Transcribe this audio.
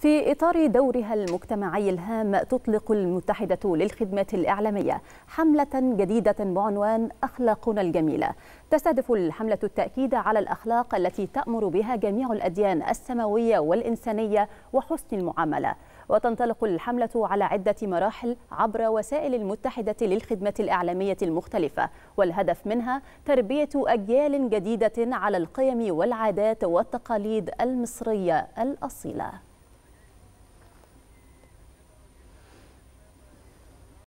في إطار دورها المجتمعي الهام تطلق المتحدة للخدمات الإعلامية حملة جديدة بعنوان أخلاقنا الجميلة تستهدف الحملة التأكيد على الأخلاق التي تأمر بها جميع الأديان السماوية والإنسانية وحسن المعاملة وتنطلق الحملة على عدة مراحل عبر وسائل المتحدة للخدمة الإعلامية المختلفة والهدف منها تربية أجيال جديدة على القيم والعادات والتقاليد المصرية الأصيلة